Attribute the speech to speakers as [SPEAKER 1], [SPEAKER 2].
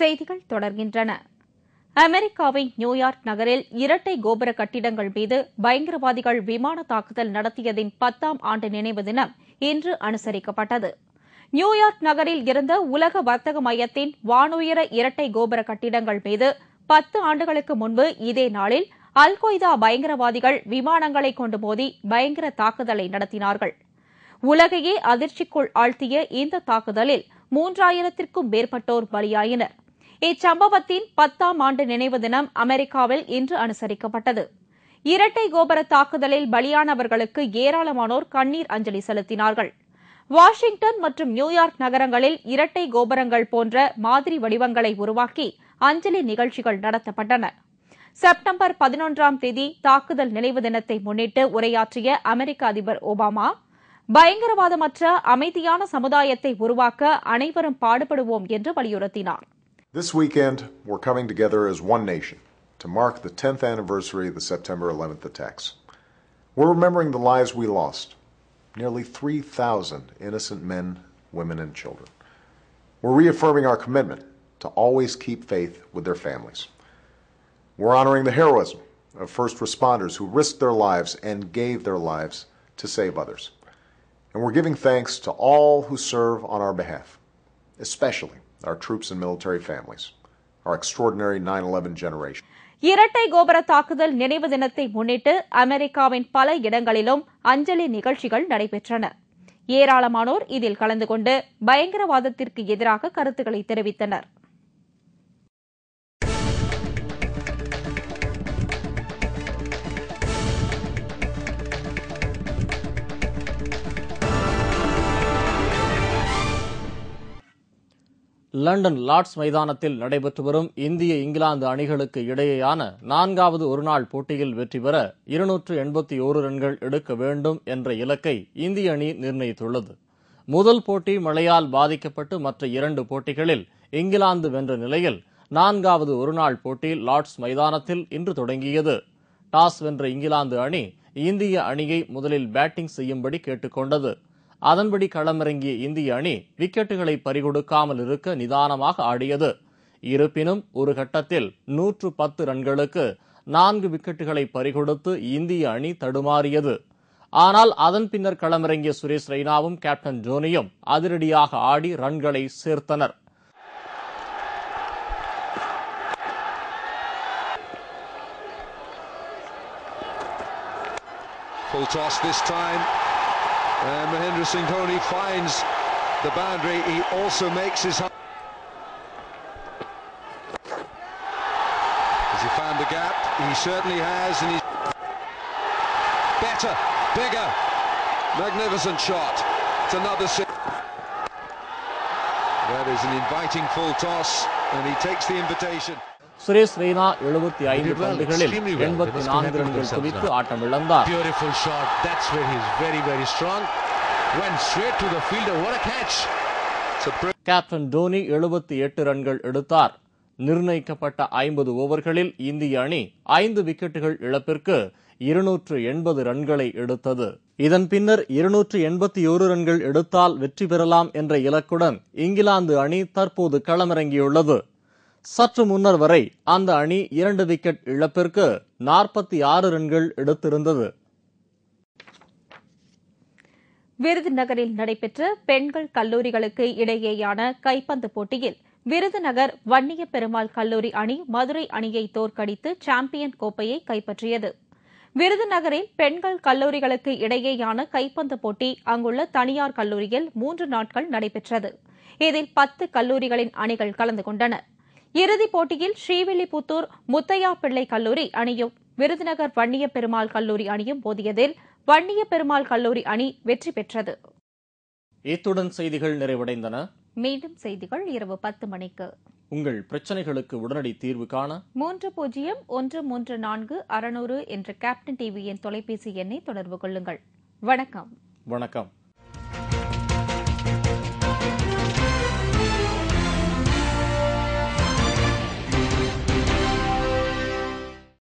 [SPEAKER 1] செய்திகள் தொடர்கின்றன அமெரிக்காவின் நியூயார்க் நகரில் இரட்டை கோபுர கட்டிடங்கள் மீது பயங்கரவாதிகள் விமான தாக்குதல் நடத்தியதின் பத்தாம் ஆண்டு நினைவு தினம் இன்று அனுசரிக்கப்பட்டது நியூயார்க் நகரில் இருந்த உலக வர்த்தக மையத்தின் வானுயர இரட்டை கோபுர கட்டிடங்கள் மீது பத்து ஆண்டுகளுக்கு முன்பு இதே நாளில் அல் கொய்தா பயங்கரவாதிகள் விமானங்களை கொண்டு மோதி பயங்கர தாக்குதலை நடத்தினார்கள் உலகையே அதிர்ச்சிக்குள் ஆழ்த்திய இந்த தாக்குதலில் மூன்றாயிரத்திற்கும் மேற்பட்டோர் பலியாயினா் இச்சம்பவத்தின் பத்தாம் ஆண்டு நினைவு தினம் அமெரிக்காவில் இன்று அனுசரிக்கப்பட்டது இரட்டை கோபுர தாக்குதலில் பலியானவர்களுக்கு ஏராளமானோர் கண்ணீர் அஞ்சலி செலுத்தினார்கள் வாஷிங்டன் மற்றும் நியூயார்க் நகரங்களில் இரட்டை கோபுரங்கள் போன்ற மாதிரி வடிவங்களை உருவாக்கி அஞ்சலி நிகழ்ச்சிகள் நடத்தப்பட்டன செப்டம்பர் பதினொன்றாம் தேதி தாக்குதல் நினைவு தினத்தை முன்னிட்டு உரையாற்றிய அமெரிக்க அதிபர் ஒபாமா பயங்கரவாதமற்ற அமைதியான சமுதாயத்தை உருவாக்க அனைவரும் பாடுபடுவோம் என்று வலியுறுத்தினாா்
[SPEAKER 2] This weekend, we're coming together as one nation to mark the 10th anniversary of the September 11th attacks. We're remembering the lives we lost nearly 3,000 innocent men, women, and children. We're reaffirming our commitment to always keep faith with their families. We're honoring the heroism of first responders who risked their lives and gave their lives to save others. And we're giving thanks to all who serve on our behalf, especially our troops and military families, our extraordinary 9 11 generation.
[SPEAKER 1] இரட்டை கோபுர தாக்குதல் நினைவு தினத்தை முன்னிட்டு அமெரிக்காவின் பல இடங்களிலும் அஞ்சலி நிகழ்ச்சிகள் நடைபெற்றன ஏராளமானோர் இதில் கலந்து கொண்டு பயங்கரவாதத்திற்கு எதிராக கருத்துக்களை தெரிவித்தனா்
[SPEAKER 3] லண்டன் லார்ட்ஸ் மைதானத்தில் நடைபெற்று வரும் இந்திய இங்கிலாந்து அணிகளுக்கு இடையேயான நான்காவது ஒருநாள் போட்டியில் வெற்றி பெற இருநூற்று எண்பத்தி ஓரு ரன்கள் எடுக்க வேண்டும் என்ற இலக்கை இந்திய அணி நிர்ணயித்துள்ளது முதல் போட்டி மழையால் பாதிக்கப்பட்டு மற்ற இரண்டு போட்டிகளில் இங்கிலாந்து வென்ற நிலையில் நான்காவது ஒருநாள் போட்டி லார்ட்ஸ் மைதானத்தில் இன்று தொடங்கியது டாஸ் வென்ற இங்கிலாந்து அணி இந்திய அணியை முதலில் பேட்டிங் செய்யும்படி கேட்டுக்கொண்டது அதன்படி களமிறங்கிய இந்திய அணி விக்கெட்டுகளை பறிகொடுக்காமல் இருக்க நிதானமாக ஆடியது இருப்பினும் ஒரு கட்டத்தில் நூற்று பத்து ரன்களுக்கு நான்கு விக்கெட்டுகளை பறிகொடுத்து இந்திய அணி தடுமாறியது ஆனால் அதன் பின்னர் களமிறங்கிய சுரேஷ் ரெய்னாவும் கேப்டன் ஜோனியும் அதிரடியாக ஆடி ரன்களை சேர்த்தனர்
[SPEAKER 4] Full toss this time. And Mahindra Singh Dhoni finds the boundary. He also makes his... Has he found the gap? He certainly has, and he's... Better, bigger, magnificent shot. It's another... That is an inviting full toss, and he takes the invitation.
[SPEAKER 3] Suresh Raina எழுபத்தி ஐந்து பந்துகளில் எண்பத்தி நான்கு ரன்கள் குவித்து ஆட்டம் இழந்தார் captain Dhoni எழுபத்தி எட்டு ரன்கள் எடுத்தார் நிர்ணயிக்கப்பட்ட ஐம்பது ஓவர்களில் இந்திய அணி ஐந்து விக்கெட்டுகள் இழப்பிற்கு இருநூற்று எண்பது ரன்களை எடுத்தது இதன் பின்னர் இருநூற்று எண்பத்தி ஒரு ரன்கள் எடுத்தால் வெற்றி பெறலாம் என்ற இலக்குடன் இங்கிலாந்து அணி தற்போது களமிறங்கியுள்ளது சற்று முன்னர் வரை அந்த அணி இரண்டு விக்கெட் இழப்பிற்கு நாற்பத்தி ஆறு ரன்கள் எடுத்திருந்தது
[SPEAKER 1] விருதுநகரில் நடைபெற்ற பெண்கள் கல்லூரிகளுக்கு இடையேயான கைப்பந்து போட்டியில் விருதுநகர் வன்னிய பெருமாள் கல்லூரி அணி மதுரை அணியை தோற்கடித்து சாம்பியன் கோப்பையை கைப்பற்றியது விருதுநகரில் பெண்கள் கல்லூரிகளுக்கு இடையேயான கைப்பந்து போட்டி அங்குள்ள தனியார் கல்லூரியில் மூன்று நாட்கள் நடைபெற்றது இதில் பத்து கல்லூரிகளின் அணிகள் கலந்து கொண்டனா் இறுதிப் போட்டியில் ஸ்ரீவில்லிபுத்தூர் முத்தையா பிள்ளை கல்லூரி அணியும் விருதுநகர் வன்னிய பெருமாள் கல்லூரி அணியும் மோதியதில் வன்னிய பெருமாள் கல்லூரி அணி வெற்றி பெற்றது
[SPEAKER 3] இத்துடன் செய்திகள் நிறைவடைந்தன
[SPEAKER 1] மீண்டும் செய்திகள் இரவு பத்து மணிக்கு
[SPEAKER 3] உங்கள் பிரச்சனைகளுக்கு உடனடி தீர்வு காண
[SPEAKER 1] மூன்று பூஜ்ஜியம் ஒன்று மூன்று நான்கு அறுநூறு என்ற கேப்டன் டிவியின் தொலைபேசி எண்ணை தொடர்பு கொள்ளுங்கள் வணக்கம்
[SPEAKER 3] வணக்கம்